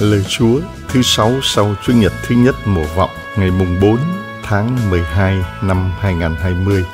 Lời Chúa thứ sáu sau Chúa nhật thứ nhất mùa vọng ngày mùng 4 tháng 12 năm 2020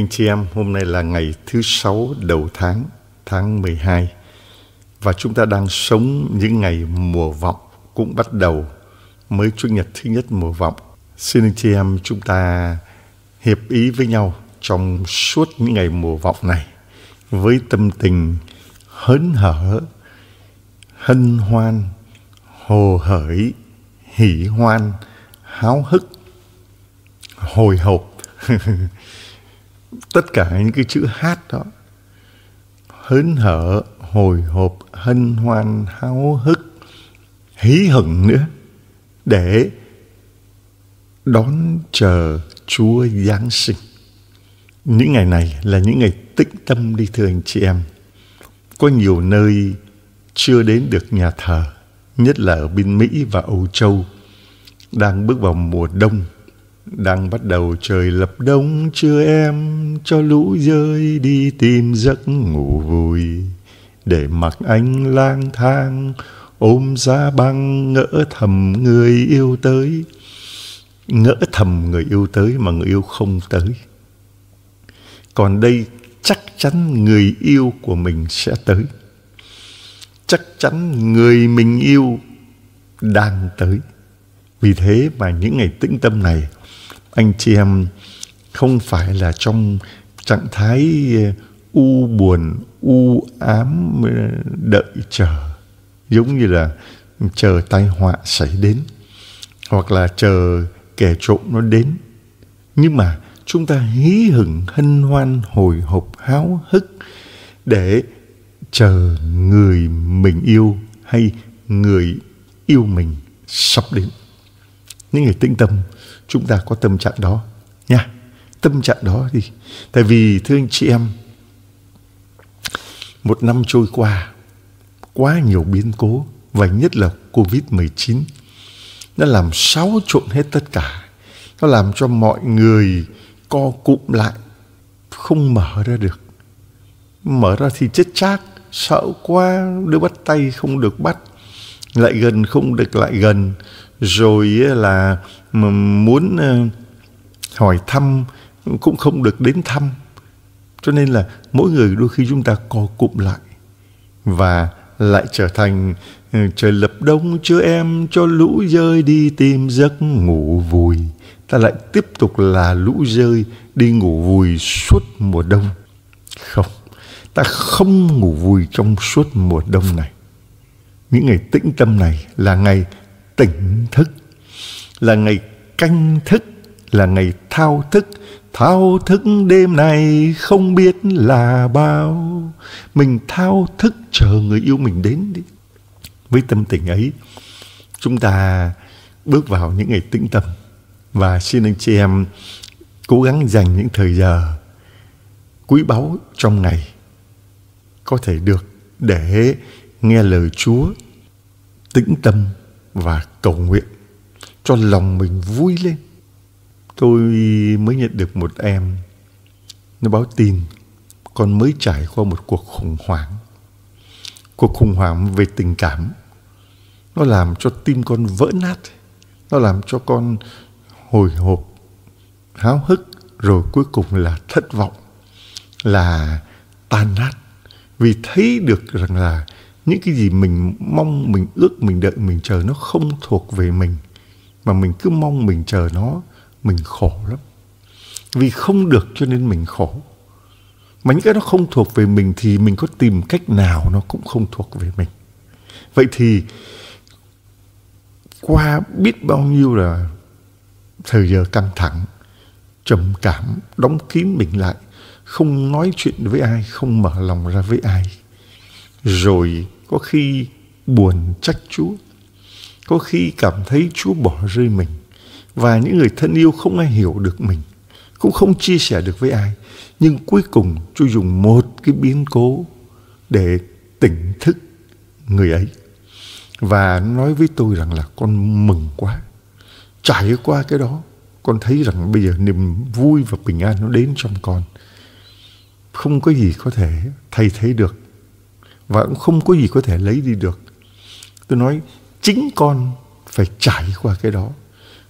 thương chị em, hôm nay là ngày thứ sáu đầu tháng, tháng 12 Và chúng ta đang sống những ngày mùa vọng cũng bắt đầu mới Chủ nhật thứ nhất mùa vọng Xin chị em chúng ta hiệp ý với nhau trong suốt những ngày mùa vọng này Với tâm tình hớn hở, hân hoan, hồ hởi, hỉ hoan, háo hức, hồi hộp tất cả những cái chữ hát đó hớn hở hồi hộp hân hoan háo hức hí hửng nữa để đón chờ Chúa Giáng sinh. Những ngày này là những ngày tĩnh tâm đi thưa anh chị em. Có nhiều nơi chưa đến được nhà thờ, nhất là ở bên Mỹ và Âu Châu, đang bước vào mùa đông đang bắt đầu trời lập đông chưa em cho lũ rơi đi tìm giấc ngủ vui để mặc anh lang thang ôm giá băng ngỡ thầm người yêu tới ngỡ thầm người yêu tới mà người yêu không tới còn đây chắc chắn người yêu của mình sẽ tới chắc chắn người mình yêu đang tới vì thế mà những ngày tĩnh tâm này anh chị em không phải là trong trạng thái ờ, u buồn u ám ờ, đợi chờ giống như là chờ tai họa xảy đến hoặc là chờ kẻ trộm nó đến nhưng mà chúng ta hí hửng hân hoan hồi hộp háo hức để chờ người mình yêu hay người yêu mình sắp đến những người tĩnh tâm chúng ta có tâm trạng đó nha tâm trạng đó thì tại vì thưa anh chị em một năm trôi qua quá nhiều biến cố và nhất là covid 19 nó làm xáo trộn hết tất cả nó làm cho mọi người co cụm lại không mở ra được mở ra thì chết chác sợ quá đứa bắt tay không được bắt lại gần không được lại gần rồi là mà muốn ờ, hỏi thăm cũng không được đến thăm cho nên là mỗi người đôi khi chúng ta co cụm lại và lại trở thành ờ, trời lập đông chưa em cho lũ rơi đi tìm giấc ngủ vùi ta lại tiếp tục là lũ rơi đi ngủ vùi suốt mùa đông không ta không ngủ vùi trong suốt mùa đông này những ngày tĩnh tâm này là ngày tỉnh thức là ngày canh thức, là ngày thao thức. Thao thức đêm nay không biết là bao. Mình thao thức chờ người yêu mình đến đi. Với tâm tình ấy, chúng ta bước vào những ngày tĩnh tâm. Và xin anh chị em cố gắng dành những thời giờ quý báu trong ngày có thể được để nghe lời Chúa tĩnh tâm và cầu nguyện cho lòng mình vui lên tôi mới nhận được một em nó báo tin con mới trải qua một cuộc khủng hoảng cuộc khủng hoảng về tình cảm nó làm cho tim con vỡ nát nó làm cho con hồi hộp háo hức rồi cuối cùng là thất vọng là tan nát vì thấy được rằng là những cái gì mình mong mình ước mình đợi mình chờ nó không thuộc về mình mà mình cứ mong mình chờ nó mình khổ lắm vì không được cho nên mình khổ mà những cái nó không thuộc về mình thì mình có tìm cách nào nó cũng không thuộc về mình vậy thì qua biết bao nhiêu là thời giờ căng thẳng trầm cảm đóng kín mình lại không nói chuyện với ai không mở lòng ra với ai rồi có khi buồn trách chúa có khi cảm thấy Chúa bỏ rơi mình và những người thân yêu không ai hiểu được mình, cũng không chia sẻ được với ai. Nhưng cuối cùng Chúa dùng một cái biến cố để tỉnh thức người ấy và nói với tôi rằng là con mừng quá. Trải qua cái đó, con thấy rằng bây giờ niềm vui và bình an nó đến trong con. Không có gì có thể thay thế được và cũng không có gì có thể lấy đi được. Tôi nói chính con phải trải qua cái đó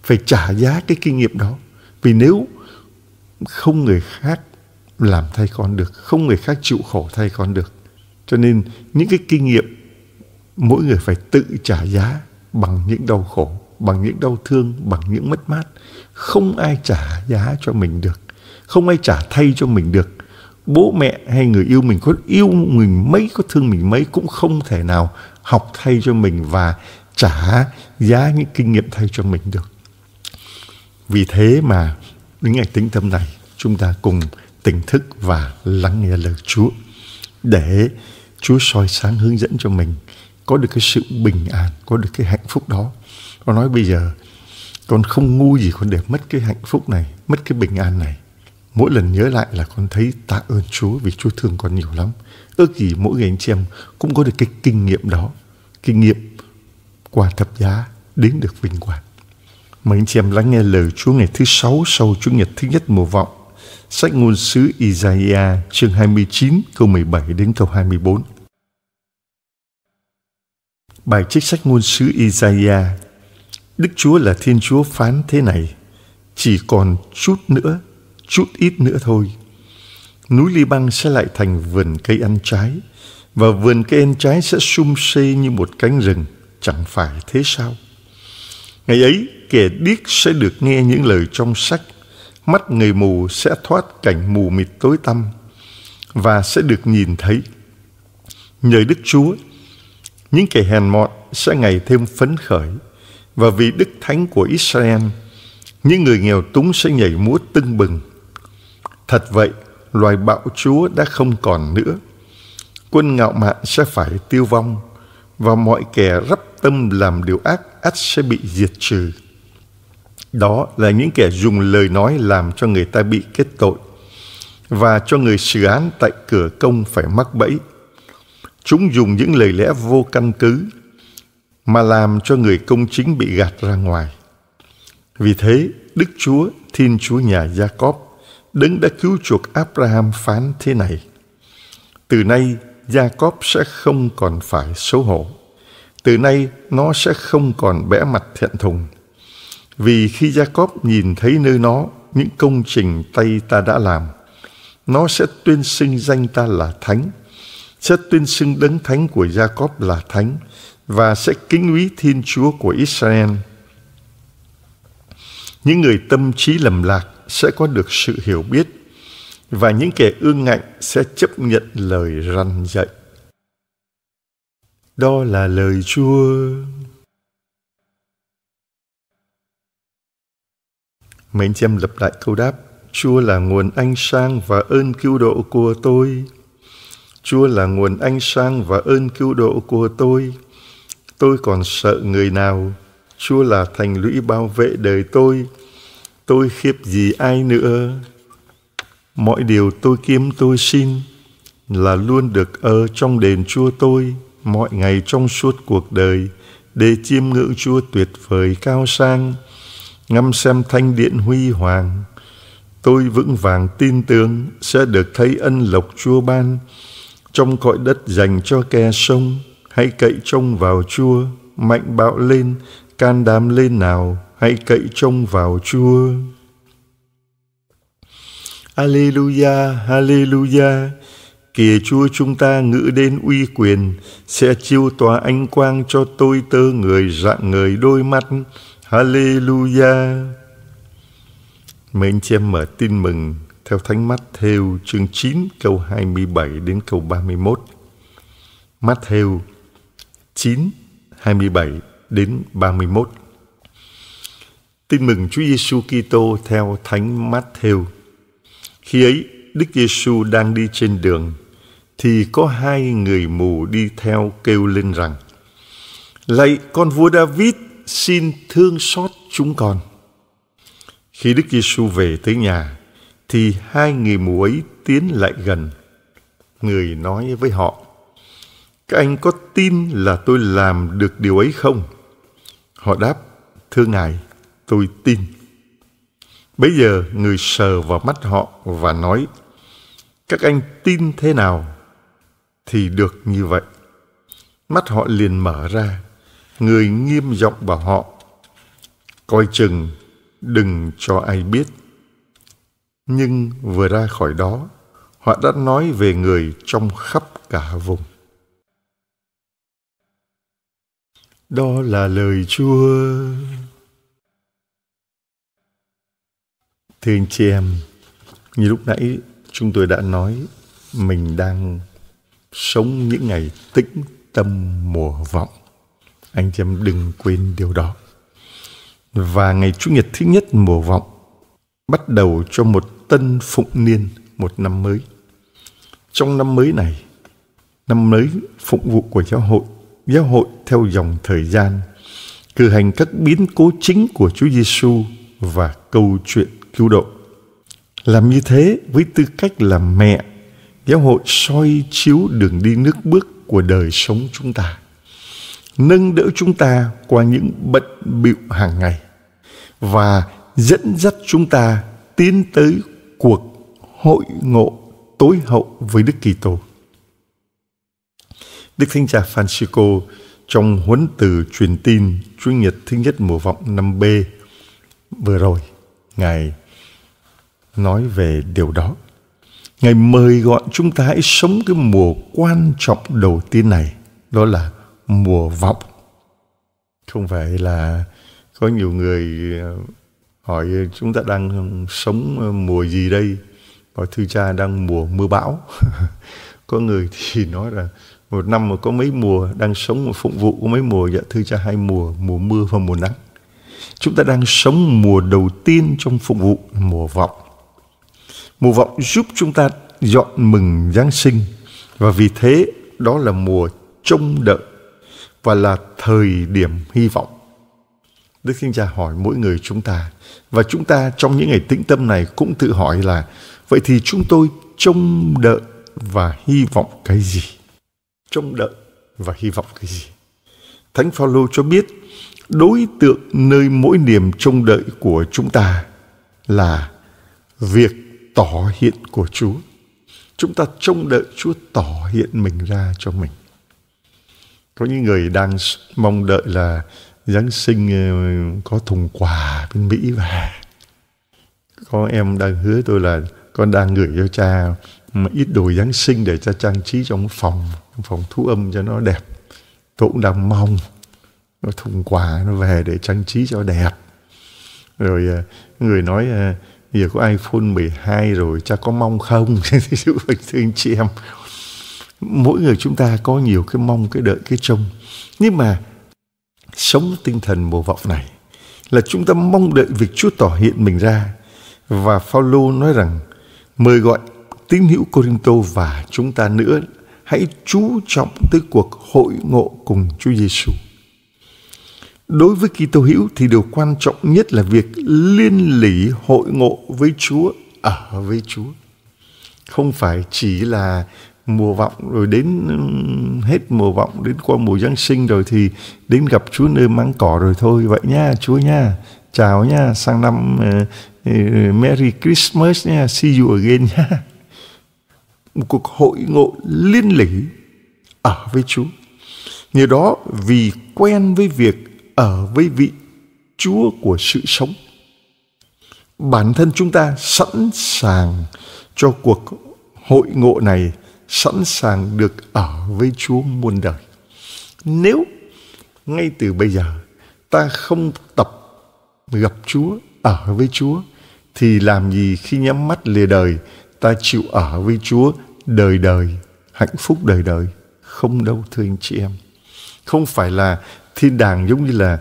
phải trả giá cái kinh nghiệm đó vì nếu không người khác làm thay con được không người khác chịu khổ thay con được cho nên những cái kinh nghiệm mỗi người phải tự trả giá bằng những đau khổ bằng những đau thương bằng những mất mát không ai trả giá cho mình được không ai trả thay cho mình được bố mẹ hay người yêu mình có yêu mình mấy có thương mình mấy cũng không thể nào học thay cho mình và trả giá những kinh nghiệm thay cho mình được. Vì thế mà những ngày tĩnh tâm này chúng ta cùng tỉnh thức và lắng nghe lời Chúa để Chúa soi sáng hướng dẫn cho mình có được cái sự bình an, có được cái hạnh phúc đó. Con nói bây giờ con không ngu gì con để mất cái hạnh phúc này, mất cái bình an này. Mỗi lần nhớ lại là con thấy tạ ơn Chúa vì Chúa thương con nhiều lắm. Ước gì mỗi người anh chị em cũng có được cái kinh nghiệm đó, kinh nghiệm qua thập giá đến được vinh quang. Mời anh chị em lắng nghe lời Chúa ngày thứ sáu sau Chủ nhật thứ nhất mùa vọng. Sách ngôn sứ Isaiah chương 29 câu 17 đến câu 24. Bài trích sách ngôn sứ Isaiah Đức Chúa là Thiên Chúa phán thế này Chỉ còn chút nữa, chút ít nữa thôi Núi Liban sẽ lại thành vườn cây ăn trái Và vườn cây ăn trái sẽ sum xê như một cánh rừng chẳng phải thế sao? Ngày ấy, kẻ điếc sẽ được nghe những lời trong sách, mắt người mù sẽ thoát cảnh mù mịt tối tăm và sẽ được nhìn thấy. Nhờ Đức Chúa, những kẻ hèn mọn sẽ ngày thêm phấn khởi và vì Đức Thánh của Israel, những người nghèo túng sẽ nhảy múa tưng bừng. Thật vậy, loài bạo chúa đã không còn nữa. Quân ngạo mạn sẽ phải tiêu vong và mọi kẻ rắp tâm làm điều ác ắt sẽ bị diệt trừ. Đó là những kẻ dùng lời nói làm cho người ta bị kết tội và cho người xử án tại cửa công phải mắc bẫy. Chúng dùng những lời lẽ vô căn cứ mà làm cho người công chính bị gạt ra ngoài. Vì thế, Đức Chúa, Thiên Chúa nhà Gia-cóp, đấng đã cứu chuộc Abraham phán thế này: Từ nay gia cóp sẽ không còn phải xấu hổ từ nay nó sẽ không còn bẽ mặt thẹn thùng vì khi gia cóp nhìn thấy nơi nó những công trình tay ta đã làm nó sẽ tuyên xưng danh ta là thánh sẽ tuyên xưng đấng thánh của gia cóp là thánh và sẽ kính úy thiên chúa của israel những người tâm trí lầm lạc sẽ có được sự hiểu biết và những kẻ ương ngạnh sẽ chấp nhận lời răn dạy. Đó là lời Chúa. Mấy anh lập lại câu đáp. Chúa là nguồn ánh sáng và ơn cứu độ của tôi. Chúa là nguồn ánh sáng và ơn cứu độ của tôi. Tôi còn sợ người nào. Chúa là thành lũy bảo vệ đời tôi. Tôi khiếp gì ai nữa. Mọi điều tôi kiếm tôi xin là luôn được ở trong đền chúa tôi mọi ngày trong suốt cuộc đời để chiêm ngưỡng chúa tuyệt vời cao sang ngắm xem thanh điện huy hoàng tôi vững vàng tin tưởng sẽ được thấy ân lộc chúa ban trong cõi đất dành cho kẻ sông hãy cậy trông vào chúa mạnh bạo lên can đảm lên nào hãy cậy trông vào chúa Alleluia, Alleluia. Kìa Chúa chúng ta ngự đến uy quyền, sẽ chiêu tỏa ánh quang cho tôi tơ người rạng người đôi mắt. Alleluia. Mời anh chị em mở tin mừng theo Thánh Mắt Theo chương 9 câu 27 đến câu 31. Mắt Theo 9, 27 đến 31. Tin mừng Chúa Giêsu Kitô theo Thánh Mát Theo. Khi ấy, Đức Giêsu đang đi trên đường thì có hai người mù đi theo kêu lên rằng: Lạy con vua David, xin thương xót chúng con. Khi Đức Giêsu về tới nhà thì hai người mù ấy tiến lại gần. Người nói với họ: Các anh có tin là tôi làm được điều ấy không? Họ đáp: Thưa ngài, tôi tin Bây giờ người sờ vào mắt họ và nói, các anh tin thế nào thì được như vậy. Mắt họ liền mở ra, người nghiêm giọng bảo họ, coi chừng, đừng cho ai biết. Nhưng vừa ra khỏi đó, họ đã nói về người trong khắp cả vùng. Đó là lời Chúa. Thưa anh chị em, như lúc nãy chúng tôi đã nói mình đang sống những ngày tĩnh tâm mùa vọng. Anh chị em đừng quên điều đó. Và ngày Chủ nhật thứ nhất mùa vọng bắt đầu cho một tân phụng niên, một năm mới. Trong năm mới này, năm mới phục vụ của giáo hội, giáo hội theo dòng thời gian, cử hành các biến cố chính của Chúa Giêsu và câu chuyện cứu độ. Làm như thế với tư cách là mẹ, giáo hội soi chiếu đường đi nước bước của đời sống chúng ta, nâng đỡ chúng ta qua những bận bịu hàng ngày và dẫn dắt chúng ta tiến tới cuộc hội ngộ tối hậu với Đức Kitô. Đức Thánh Cha Francisco trong huấn từ truyền tin Chủ nhật thứ nhất mùa vọng năm b vừa rồi, Ngài nói về điều đó. Ngài mời gọi chúng ta hãy sống cái mùa quan trọng đầu tiên này, đó là mùa vọng. Không phải là có nhiều người ờ, hỏi chúng ta đang sống mùa gì đây? Và thư cha đang mùa mưa bão. có người thì nói là một năm mà có mấy mùa đang sống một phụng vụ có mấy mùa dạ thưa cha hai mùa mùa mưa và mùa nắng chúng ta đang sống mùa đầu tiên trong phụng vụ mùa vọng Mùa vọng giúp chúng ta dọn mừng Giáng sinh và vì thế đó là mùa trông đợi và là thời điểm hy vọng. Đức Thiên Cha hỏi mỗi người chúng ta và chúng ta trong những ngày tĩnh tâm này cũng tự hỏi là vậy thì chúng tôi trông đợi và hy vọng cái gì? Trông đợi và hy vọng cái gì? Thánh Phaolô cho biết đối tượng nơi mỗi niềm trông đợi của chúng ta là việc tỏ hiện của Chúa. Chúng ta trông đợi Chúa tỏ hiện mình ra cho mình. Có những người đang mong đợi là Giáng sinh ờ, có thùng quà bên Mỹ về. Có em đang hứa tôi là con đang gửi cho cha mà ít đồ Giáng sinh để cha trang trí trong phòng, trong phòng thu âm cho nó đẹp. Tôi cũng đang mong nó thùng quà nó về để trang trí cho đẹp. Rồi ờ, người nói ờ, giờ có iPhone 12 rồi cha có mong không thưa anh chị em mỗi người chúng ta có nhiều cái mong cái đợi cái trông nhưng mà sống tinh thần mùa vọng này là chúng ta mong đợi việc Chúa tỏ hiện mình ra và Phaolô nói rằng mời gọi tín hữu Corinto và chúng ta nữa hãy chú trọng tới cuộc hội ngộ cùng Chúa Giêsu. Đối với Kitô hữu thì điều quan trọng nhất là việc liên lỉ hội ngộ với Chúa, ở à, với Chúa. Không phải chỉ là mùa vọng rồi đến hết mùa vọng đến qua mùa Giáng sinh rồi thì đến gặp Chúa nơi máng cỏ rồi thôi vậy nha Chúa nha chào nha sang năm uh, uh, Merry Christmas nha see you again nha một cuộc hội ngộ liên lỉ ở à, với Chúa nhờ đó vì quen với việc ở với vị Chúa của sự sống. Bản thân chúng ta sẵn sàng cho cuộc hội ngộ này, sẵn sàng được ở với Chúa muôn đời. Nếu ngay từ bây giờ ta không tập gặp Chúa, ở với Chúa, thì làm gì khi nhắm mắt lìa đời, ta chịu ở với Chúa đời đời, hạnh phúc đời đời? Không đâu thưa anh chị em. Không phải là thiên đàng giống như là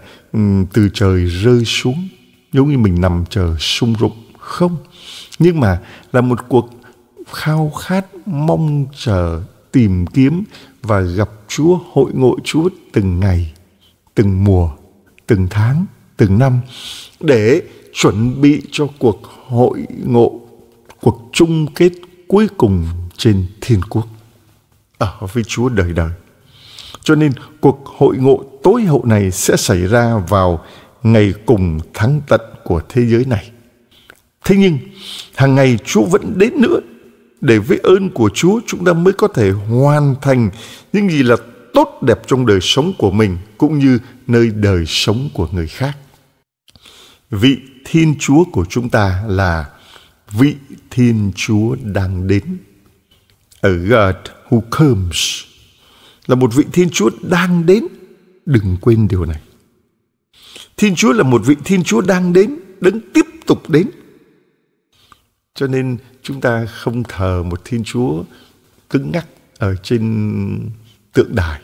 từ trời rơi xuống giống như mình nằm chờ sung rục không nhưng mà là một cuộc khao khát mong chờ tìm kiếm và gặp Chúa hội ngộ Chúa từng ngày từng mùa từng tháng từng năm để chuẩn bị cho cuộc hội ngộ cuộc chung kết cuối cùng trên thiên quốc ở với Chúa đời đời cho nên cuộc hội ngộ tối hậu này sẽ xảy ra vào ngày cùng thắng tận của thế giới này. Thế nhưng, hàng ngày Chúa vẫn đến nữa. Để với ơn của Chúa chúng ta mới có thể hoàn thành những gì là tốt đẹp trong đời sống của mình cũng như nơi đời sống của người khác. Vị Thiên Chúa của chúng ta là vị Thiên Chúa đang đến. A God who comes là một vị Thiên Chúa đang đến. Đừng quên điều này. Thiên Chúa là một vị Thiên Chúa đang đến, đấng tiếp tục đến. Cho nên chúng ta không thờ một Thiên Chúa cứng ngắc ở trên tượng đài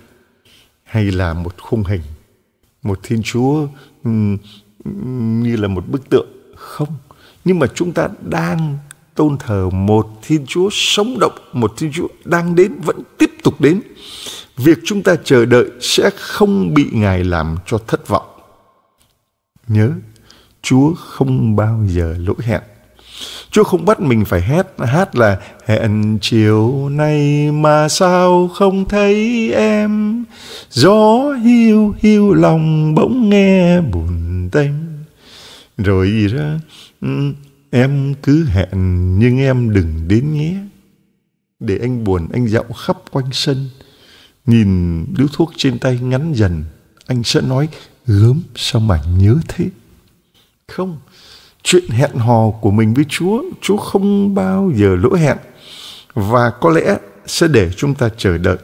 hay là một khung hình, một Thiên Chúa như là một bức tượng. Không. Nhưng mà chúng ta đang tôn thờ một Thiên Chúa sống động, một Thiên Chúa đang đến, vẫn tiếp tục đến. Việc chúng ta chờ đợi sẽ không bị Ngài làm cho thất vọng. Nhớ, Chúa không bao giờ lỗi hẹn. Chúa không bắt mình phải hét hát là hẹn chiều nay mà sao không thấy em gió hiu hiu lòng bỗng nghe buồn tênh rồi gì đó ừ, Em cứ hẹn nhưng em đừng đến nhé. Để anh buồn anh dạo khắp quanh sân. Nhìn điếu thuốc trên tay ngắn dần. Anh sẽ nói gớm sao mà nhớ thế. Không, chuyện hẹn hò của mình với Chúa, Chúa không bao giờ lỗ hẹn. Và có lẽ sẽ để chúng ta chờ đợi.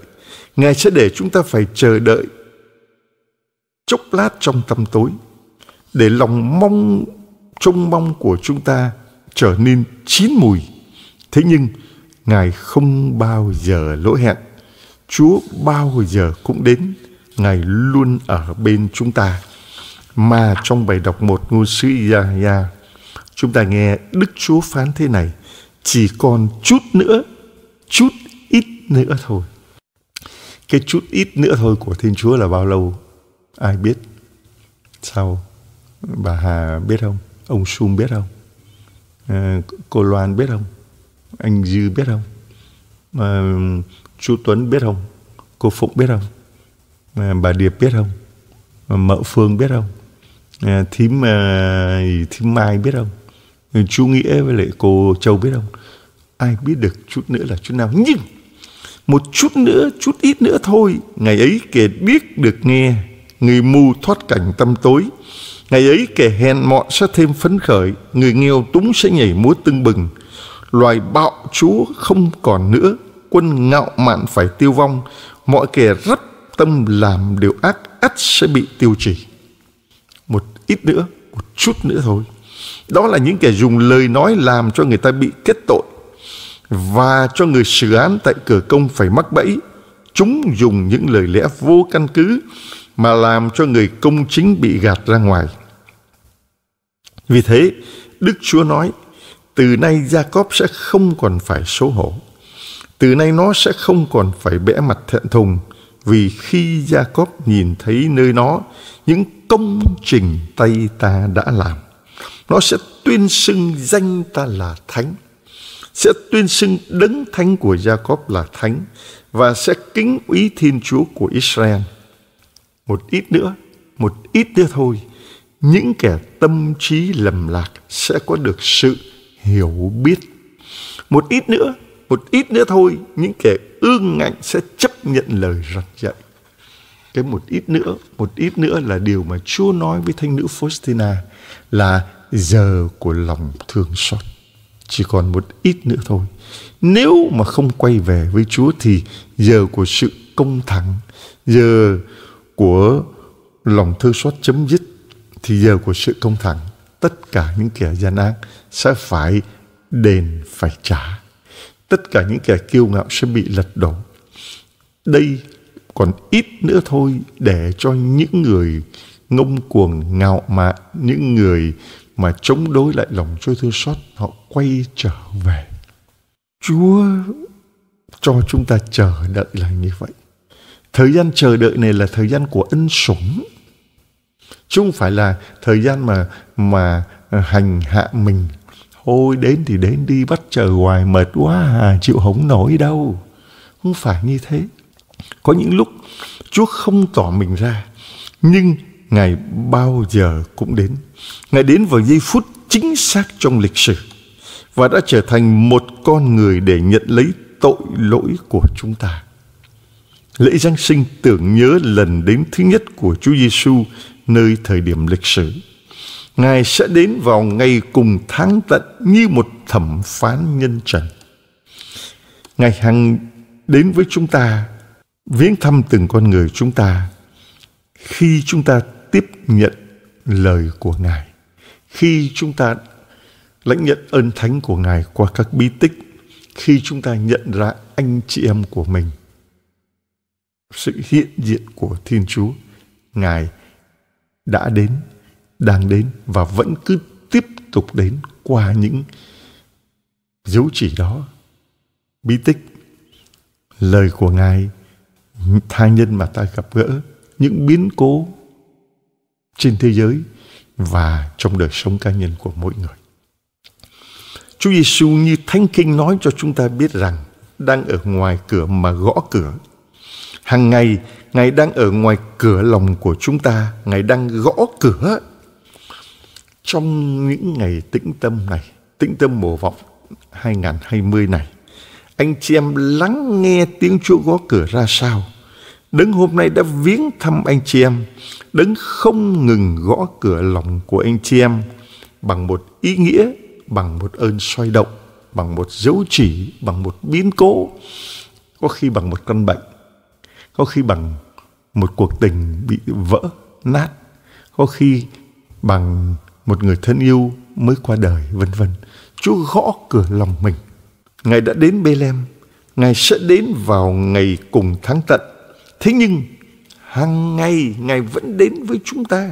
Ngài sẽ để chúng ta phải chờ đợi chốc lát trong tâm tối để lòng mong trông mong của chúng ta trở nên chín mùi. Thế nhưng, Ngài không bao giờ lỗi hẹn. Chúa bao giờ cũng đến. Ngài luôn ở bên chúng ta. Mà trong bài đọc một ngôn sứ Yahya chúng ta nghe Đức Chúa phán thế này, chỉ còn chút nữa, chút ít nữa thôi. Cái chút ít nữa thôi của Thiên Chúa là bao lâu? Ai biết? Sao? Bà Hà biết không? ông Sum biết không à, cô Loan biết không anh Dư biết không à, ờ, chú Tuấn biết không cô Phụng biết không à, bà Điệp biết không à, mợ Phương biết không à, thím à, thím Mai biết không à, chú Nghĩa với lại cô Châu biết không ai biết được chút nữa là chút nào nhưng một chút nữa chút ít nữa thôi ngày ấy kể biết được nghe người mù thoát cảnh tâm tối. Ngày ấy kẻ hèn mọn sẽ thêm phấn khởi, người nghèo túng sẽ nhảy múa tưng bừng. Loài bạo chúa không còn nữa, quân ngạo mạn phải tiêu vong, mọi kẻ rất tâm làm điều ác ắt sẽ bị tiêu trì. Một ít nữa, một chút nữa thôi. Đó là những kẻ dùng lời nói làm cho người ta bị kết tội và cho người xử án tại cửa công phải mắc bẫy. Chúng dùng những lời lẽ vô căn cứ mà làm cho người công chính bị gạt ra ngoài. Vì thế, Đức Chúa nói, từ nay Jacob sẽ không còn phải xấu hổ. Từ nay nó sẽ không còn phải bẽ mặt thẹn thùng, vì khi Jacob nhìn thấy nơi nó những công trình tay ta đã làm, nó sẽ tuyên xưng danh ta là thánh, sẽ tuyên xưng đấng thánh của gia Jacob là thánh và sẽ kính úy Thiên Chúa của Israel một ít nữa, một ít nữa thôi, những kẻ tâm trí lầm lạc sẽ có được sự hiểu biết. Một ít nữa, một ít nữa thôi, những kẻ ương ngạnh sẽ chấp nhận lời răn dạy. Cái một ít nữa, một ít nữa là điều mà Chúa nói với thanh nữ Faustina là giờ của lòng thương xót. Chỉ còn một ít nữa thôi. Nếu mà không quay về với Chúa thì giờ của sự công thẳng, giờ của lòng thương xót chấm dứt thì giờ của sự công thẳng tất cả những kẻ gian ác sẽ phải đền phải trả tất cả những kẻ kiêu ngạo sẽ bị lật đổ đây còn ít nữa thôi để cho những người ngông cuồng ngạo mạn những người mà chống đối lại lòng Chúa thương xót họ quay trở về Chúa cho chúng ta chờ đợi là như vậy Thời gian chờ đợi này là thời gian của ân sủng. Chứ không phải là thời gian mà mà ờ, hành hạ mình. Ôi đến thì đến đi bắt chờ hoài mệt quá à, chịu hống nổi đâu. Không phải như thế. Có những lúc Chúa không tỏ mình ra, nhưng Ngài bao giờ cũng đến. Ngài đến vào giây phút chính xác trong lịch sử và đã trở thành một con người để nhận lấy tội lỗi của chúng ta. Lễ Giáng sinh tưởng nhớ lần đến thứ nhất của Chúa Giêsu nơi thời điểm lịch sử. Ngài sẽ đến vào ngày cùng tháng tận như một thẩm phán nhân trần. Ngài hằng đến với chúng ta, viếng thăm từng con người chúng ta khi chúng ta tiếp nhận lời của Ngài, khi chúng ta lãnh nhận ơn thánh của Ngài qua các bí tích, khi chúng ta nhận ra anh chị em của mình sự hiện diện của Thiên Chúa. Ngài đã đến, đang đến và vẫn cứ tiếp tục đến qua những dấu chỉ đó. Bí tích, lời của Ngài, tha nhân mà ta gặp gỡ, những biến cố trên thế giới và trong đời sống cá nhân của mỗi người. Chúa Giêsu như Thánh Kinh nói cho chúng ta biết rằng đang ở ngoài cửa mà gõ cửa Hàng ngày, Ngài đang ở ngoài cửa lòng của chúng ta, Ngài đang gõ cửa. Trong những ngày tĩnh tâm này, tĩnh tâm mùa vọng 2020 này, anh chị em lắng nghe tiếng Chúa gõ cửa ra sao? Đấng hôm nay đã viếng thăm anh chị em, Đấng không ngừng gõ cửa lòng của anh chị em bằng một ý nghĩa, bằng một ơn xoay động, bằng một dấu chỉ, bằng một biến cố, có khi bằng một căn bệnh có khi bằng một cuộc tình bị vỡ nát có khi bằng một người thân yêu mới qua đời vân vân chúa gõ cửa lòng mình ngài đã đến bethlehem ngài sẽ đến vào ngày cùng tháng tận thế nhưng hàng ngày ngài vẫn đến với chúng ta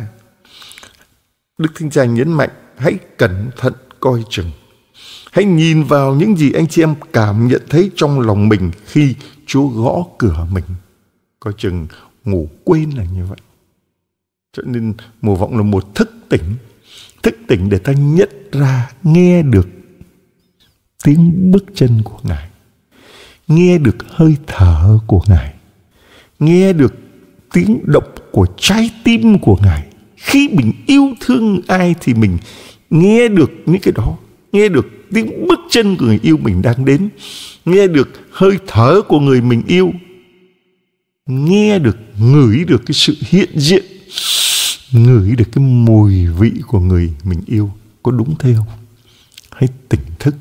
đức thánh cha nhấn mạnh hãy cẩn thận coi chừng hãy nhìn vào những gì anh chị em cảm nhận thấy trong lòng mình khi chúa gõ cửa mình Coi chừng ngủ quên là như vậy. Cho nên mùa vọng là một thức tỉnh. Thức tỉnh để ta nhận ra, nghe được tiếng bước chân của Ngài. Nghe được hơi thở của Ngài. Nghe được tiếng động của trái tim của Ngài. Khi mình yêu thương ai thì mình nghe được những cái đó. Nghe được tiếng bước chân của người yêu mình đang đến nghe được hơi thở của người mình yêu nghe được ngửi được cái sự hiện diện ngửi được cái mùi vị của người mình yêu có đúng thế không hãy tỉnh thức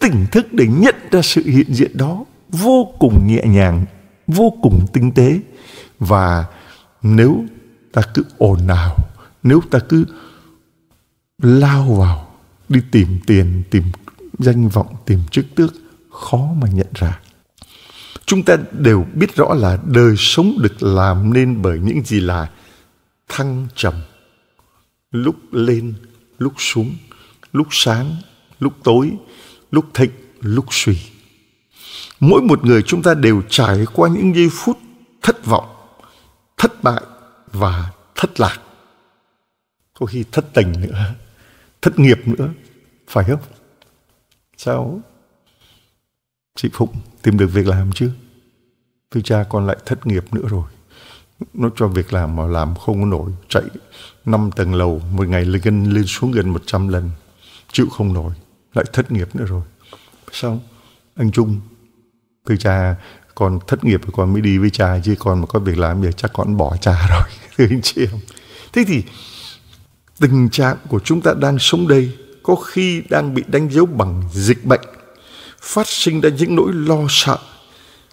tỉnh thức để nhận ra sự hiện diện đó vô cùng nhẹ nhàng vô cùng tinh tế và nếu ta cứ ồn ào nếu ta cứ lao vào đi tìm tiền tìm danh vọng tìm chức tước khó mà nhận ra chúng ta đều biết rõ là đời sống được làm nên bởi những gì là thăng trầm lúc lên lúc xuống lúc sáng lúc tối lúc thịnh lúc suy mỗi một người chúng ta đều trải qua những giây phút thất vọng thất bại và thất lạc có khi thất tình nữa thất nghiệp nữa phải không sao chị phụng tìm được việc làm chưa thưa cha con lại thất nghiệp nữa rồi nó cho việc làm mà làm không có nổi chạy năm tầng lầu một ngày lên lên xuống gần 100 lần chịu không nổi lại thất nghiệp nữa rồi xong anh Trung thưa cha con thất nghiệp rồi con mới đi với cha chứ con mà có việc làm thì chắc con bỏ cha rồi thưa anh chị em thế thì tình trạng của chúng ta đang sống đây có khi đang bị đánh dấu bằng dịch bệnh phát sinh ra những nỗi lo sợ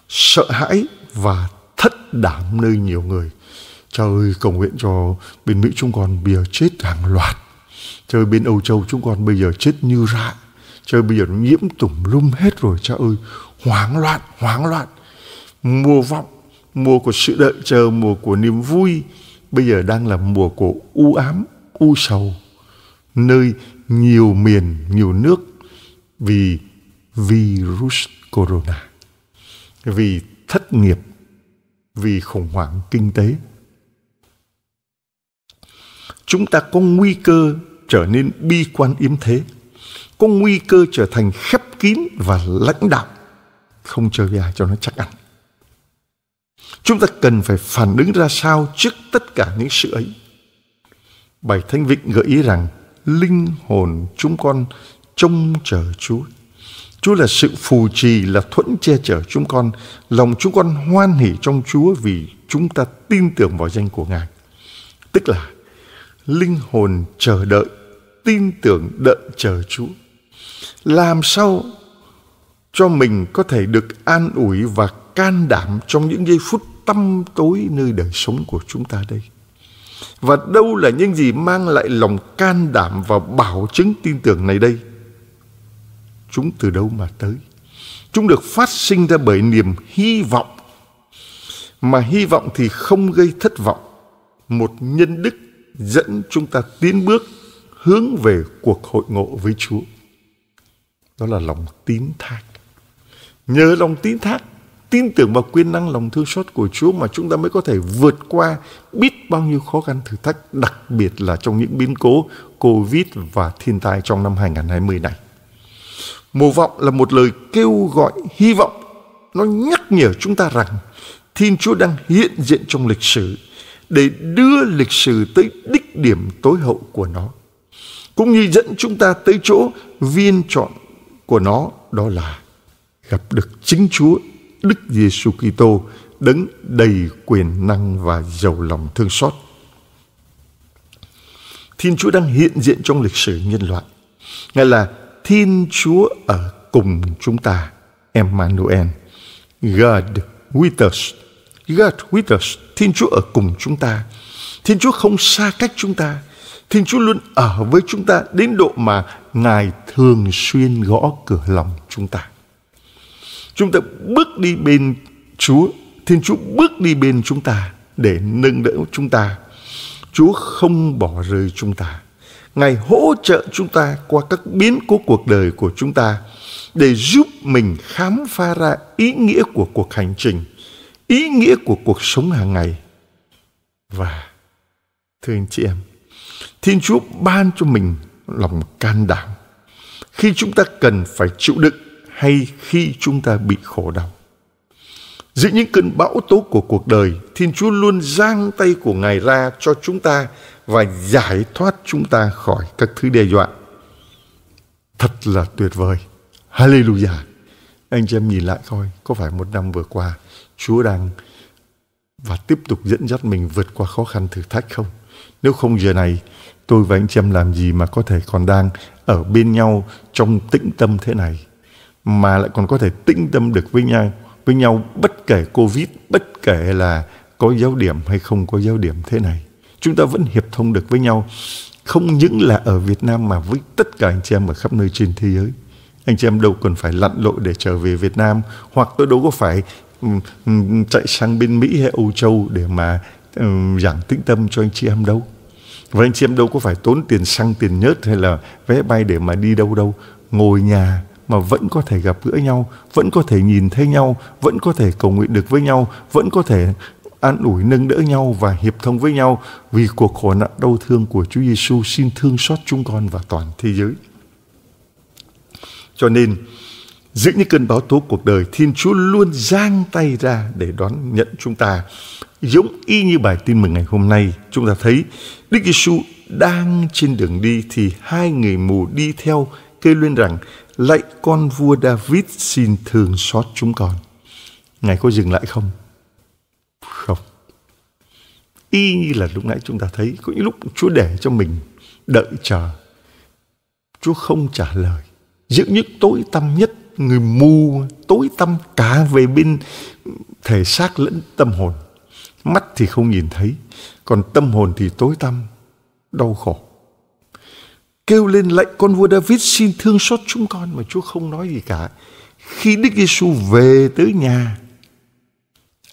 sợ hãi và thất đảm nơi nhiều người. Trời ơi, cầu nguyện cho bên Mỹ chúng còn bìa chết hàng loạt. Trời bên Âu Châu chúng còn bây giờ chết như rạ. Trời bây giờ nó nhiễm tủng lum hết rồi, cha ơi. Hoảng loạn, hoảng loạn. Mùa vọng, mùa của sự đợi chờ, mùa của niềm vui. Bây giờ đang là mùa của u ám, u sầu. Nơi nhiều miền, nhiều nước vì virus corona vì thất nghiệp, vì khủng hoảng kinh tế. Chúng ta có nguy cơ trở nên bi quan yếm thế, có nguy cơ trở thành khép kín và lãnh đạo, không chơi với ai cho nó chắc ăn. Chúng ta cần phải phản ứng ra sao trước tất cả những sự ấy. Bài Thánh Vịnh gợi ý rằng linh hồn chúng con trông chờ Chúa Chúa là sự phù trì, là thuẫn che chở chúng con. Lòng chúng con hoan hỉ trong Chúa vì chúng ta tin tưởng vào danh của Ngài. Tức là linh hồn chờ đợi, tin tưởng đợi chờ Chúa. Làm sao cho mình có thể được an ủi và can đảm trong những giây phút tăm tối nơi đời sống của chúng ta đây. Và đâu là những gì mang lại lòng can đảm và bảo chứng tin tưởng này đây? chúng từ đâu mà tới chúng được phát sinh ra bởi niềm hy vọng mà hy vọng thì không gây thất vọng một nhân đức dẫn chúng ta tiến bước hướng về cuộc hội ngộ với Chúa. Đó là lòng tín thác. Nhờ lòng tín thác, tin tưởng vào quyền năng lòng thương xót của Chúa mà chúng ta mới có thể vượt qua biết bao nhiêu khó khăn thử thách, đặc biệt là trong những biến cố Covid và thiên tai trong năm 2020 này. Mùa vọng là một lời kêu gọi hy vọng. Nó nhắc nhở chúng ta rằng Thiên Chúa đang hiện diện trong lịch sử để đưa lịch sử tới đích điểm tối hậu của nó. Cũng như dẫn chúng ta tới chỗ viên trọn của nó đó là gặp được chính Chúa Đức Giêsu Kitô đấng đầy quyền năng và giàu lòng thương xót. Thiên Chúa đang hiện diện trong lịch sử nhân loại. Ngài là Thiên Chúa ở cùng chúng ta. Emmanuel. God with us. God with us. Thiên Chúa ở cùng chúng ta. Thiên Chúa không xa cách chúng ta. Thiên Chúa luôn ở với chúng ta đến độ mà Ngài thường xuyên gõ cửa lòng chúng ta. Chúng ta bước đi bên Chúa, Thiên Chúa bước đi bên chúng ta để nâng đỡ chúng ta. Chúa không bỏ rơi chúng ta. Ngài hỗ trợ chúng ta qua các biến cố cuộc đời của chúng ta để giúp mình khám phá ra ý nghĩa của cuộc hành trình, ý nghĩa của cuộc sống hàng ngày. Và thưa anh chị em, Thiên Chúa ban cho mình lòng can đảm khi chúng ta cần phải chịu đựng hay khi chúng ta bị khổ đau. Giữa những cơn bão tố của cuộc đời, Thiên Chúa luôn giang tay của Ngài ra cho chúng ta và giải thoát chúng ta khỏi các thứ đe dọa. Thật là tuyệt vời. Hallelujah. Anh chị em nhìn lại coi, có phải một năm vừa qua Chúa đang và tiếp tục dẫn dắt mình vượt qua khó khăn thử thách không? Nếu không giờ này, tôi và anh chị em làm gì mà có thể còn đang ở bên nhau trong tĩnh tâm thế này mà lại còn có thể tĩnh tâm được với nhau với nhau bất kể covid bất kể là có giáo điểm hay không có giáo điểm thế này chúng ta vẫn hiệp thông được với nhau không những là ở Việt Nam mà với tất cả anh chị em ở khắp nơi trên thế giới anh chị em đâu cần phải lặn lội để trở về Việt Nam hoặc tôi đâu có phải chạy sang bên Mỹ hay Âu Châu để mà giảng tĩnh tâm cho anh chị em đâu và anh chị em đâu có phải tốn tiền xăng tiền nhớt hay là vé bay để mà đi đâu đâu ngồi nhà mà vẫn có thể gặp gỡ nhau, vẫn có thể nhìn thấy nhau, vẫn có thể cầu nguyện được với nhau, vẫn có thể an ủi nâng đỡ nhau và hiệp thông với nhau vì cuộc khổ nạn đau thương của Chúa Giêsu xin thương xót chúng con và toàn thế giới. Cho nên, giữa những cơn bão tố cuộc đời, Thiên Chúa luôn giang tay ra để đón nhận chúng ta. Giống y như bài tin mừng ngày hôm nay, chúng ta thấy Đức Giêsu đang trên đường đi thì hai người mù đi theo kêu lên rằng lạy con vua David xin thương xót chúng con. Ngài có dừng lại không? Không. Y như là lúc nãy chúng ta thấy, có những lúc Chúa để cho mình đợi chờ. Chúa không trả lời. Dữ nhất tối tâm nhất, người mù tối tâm cả về bên thể xác lẫn tâm hồn. Mắt thì không nhìn thấy, còn tâm hồn thì tối tâm, đau khổ kêu lên lạy con vua David xin thương xót chúng con mà Chúa không nói gì cả. Khi Đức Giêsu về tới nhà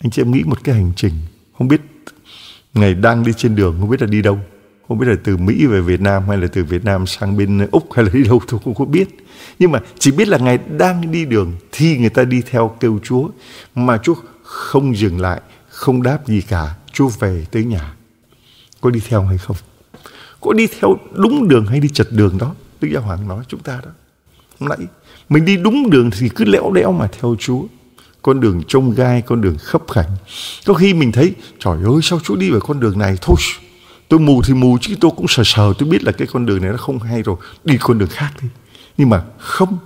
anh chị em nghĩ một cái hành trình không biết ngày đang đi trên đường không biết là đi đâu không biết là từ Mỹ về Việt Nam hay là từ Việt Nam sang bên Úc hay là đi đâu tôi không có biết. Nhưng mà chỉ biết là Ngài đang đi đường thì người ta đi theo kêu Chúa mà Chúa không dừng lại, không đáp gì cả. Chúa về tới nhà. Có đi theo hay không? Có đi theo đúng đường hay đi chật đường đó? Đức Giáo Hoàng nói chúng ta đó. Hôm nãy mình đi đúng đường thì cứ lẽo đẽo mà theo Chúa con đường trông gai con đường khấp khảnh có khi mình thấy trời ơi sao chú đi vào con đường này thôi tôi mù thì mù chứ tôi cũng sờ sờ tôi biết là cái con đường này nó không hay rồi đi con đường khác đi nhưng mà không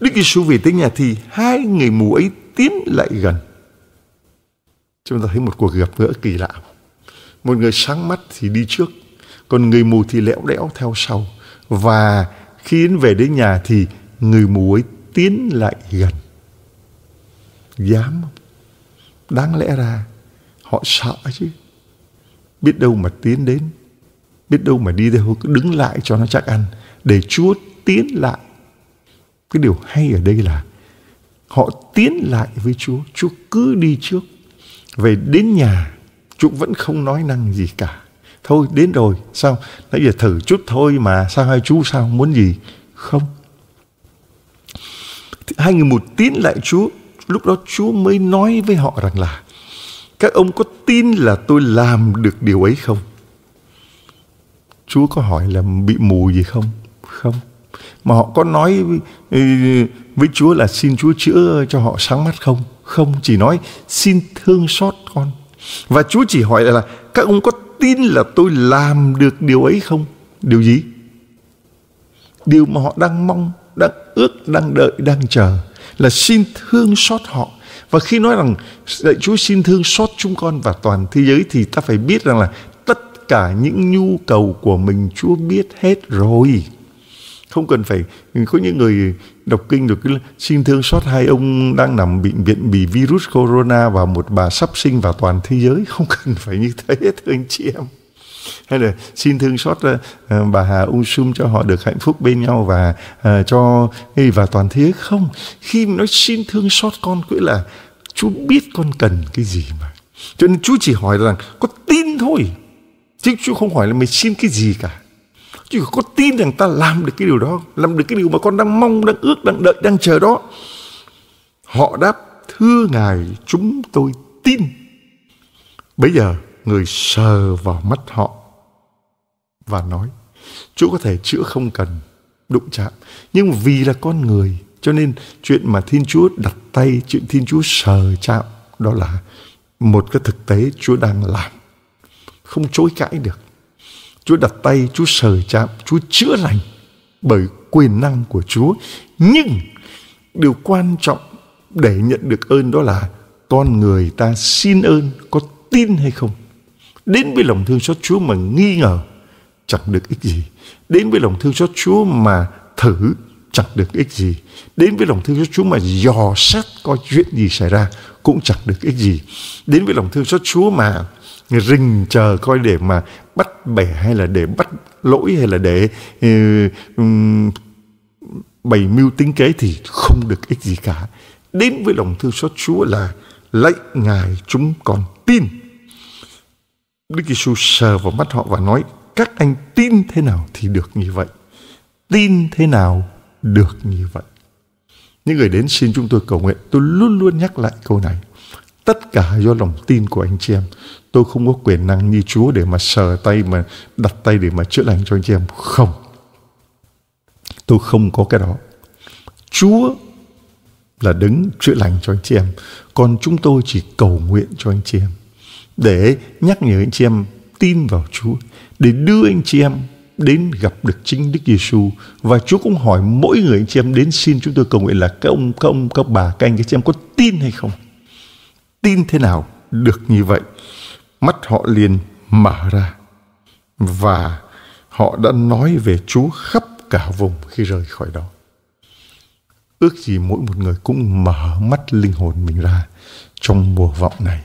đức giêsu về tới nhà thì hai người mù ấy tiến lại gần chúng ta thấy một cuộc gặp gỡ kỳ lạ một người sáng mắt thì đi trước còn người mù thì lẽo đẽo theo sau và khi đến về đến nhà thì người mù ấy tiến lại gần Dám không? Đáng lẽ ra họ sợ chứ. Biết đâu mà tiến đến. Biết đâu mà đi theo cứ đứng lại cho nó chắc ăn. Để Chúa tiến lại. Cái điều hay ở đây là họ tiến lại với Chúa. Chúa cứ đi trước. Về đến nhà, Chúa vẫn không nói năng gì cả. Thôi đến rồi, sao? Nãy giờ thử chút thôi mà, sao hai chú sao, muốn gì? Không. Hai người một tiến lại Chúa lúc đó Chúa mới nói với họ rằng là các ông có tin là tôi làm được điều ấy không? Chúa có hỏi là bị mù gì không? Không. Mà họ có nói với, với Chúa là xin Chúa chữa cho họ sáng mắt không? Không, chỉ nói xin thương xót con. Và Chúa chỉ hỏi là các ông có tin là tôi làm được điều ấy không? Điều gì? Điều mà họ đang mong, đang ước, đang đợi, đang chờ là xin thương xót họ và khi nói rằng lạy Chúa xin thương xót chúng con và toàn thế giới thì ta phải biết rằng là tất cả những nhu cầu của mình Chúa biết hết rồi không cần phải có những người đọc kinh được xin thương xót hai ông đang nằm bệnh viện bị virus corona và một bà sắp sinh và toàn thế giới không cần phải như thế thưa anh chị em hay là xin thương xót ờ, ờ, bà Hà Ung Sum cho họ được hạnh phúc bên nhau và uh, cho ấy và toàn thế không khi nói xin thương xót con cũng là chú biết con cần cái gì mà cho nên chú chỉ hỏi rằng có tin thôi chứ chú không hỏi là mày xin cái gì cả chứ có tin rằng ta làm được cái điều đó làm được cái điều mà con đang mong đang ước đang đợi đang chờ đó họ đáp thưa ngài chúng tôi tin bây giờ người sờ vào mắt họ và nói Chúa có thể chữa không cần đụng chạm nhưng vì là con người cho nên chuyện mà Thiên Chúa đặt tay chuyện Thiên Chúa sờ chạm đó là một cái thực tế Chúa đang làm không chối cãi được Chúa đặt tay Chúa sờ chạm Chúa chữa lành bởi quyền năng của Chúa nhưng điều quan trọng để nhận được ơn đó là con người ta xin ơn có tin hay không Đến với lòng thương xót Chúa mà nghi ngờ chẳng được ích gì. Đến với lòng thương xót Chúa mà thử chẳng được ích gì. Đến với lòng thương xót Chúa mà dò xét coi chuyện gì xảy ra cũng chẳng được ích gì. Đến với lòng thương xót Chúa mà rình chờ coi để mà bắt bẻ hay là để bắt lỗi hay là để uh, bày mưu tính kế thì không được ích gì cả. Đến với lòng thương xót Chúa là lạy Ngài chúng còn tin. Đức Giêsu sờ vào mắt họ và nói các anh tin thế nào thì được như vậy. Tin thế nào được như vậy. Những người đến xin chúng tôi cầu nguyện, tôi luôn luôn nhắc lại câu này. Tất cả do lòng tin của anh chị em. Tôi không có quyền năng như Chúa để mà sờ tay mà đặt tay để mà chữa lành cho anh chị em. Không. Tôi không có cái đó. Chúa là đứng chữa lành cho anh chị em. Còn chúng tôi chỉ cầu nguyện cho anh chị em để nhắc nhở anh chị em tin vào Chúa, để đưa anh chị em đến gặp được chính Đức Giêsu và Chúa cũng hỏi mỗi người anh chị em đến xin chúng tôi cầu nguyện là các ông, các ông, các bà, các anh, các chị em có tin hay không? Tin thế nào được như vậy? Mắt họ liền mở ra và họ đã nói về Chúa khắp cả vùng khi rời khỏi đó. Ước gì mỗi một người cũng mở mắt linh hồn mình ra trong mùa vọng này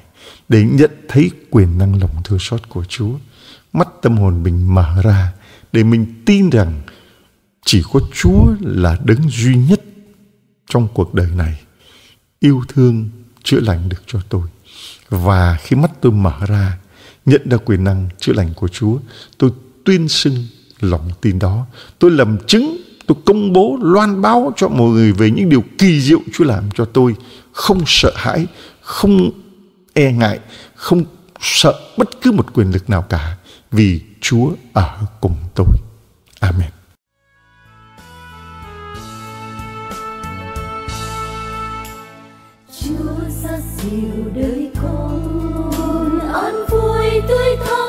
để nhận thấy quyền năng lòng thương xót của Chúa. Mắt tâm hồn mình mở ra để mình tin rằng chỉ có Chúa là đấng duy nhất trong cuộc đời này yêu thương chữa lành được cho tôi. Và khi mắt tôi mở ra, nhận ra quyền năng chữa lành của Chúa, tôi tuyên xưng lòng tin đó. Tôi làm chứng, tôi công bố, loan báo cho mọi người về những điều kỳ diệu Chúa làm cho tôi. Không sợ hãi, không e ngại, không sợ bất cứ một quyền lực nào cả vì Chúa ở cùng tôi. Amen. Chúa xa xỉu đời con, an vui tươi thắm.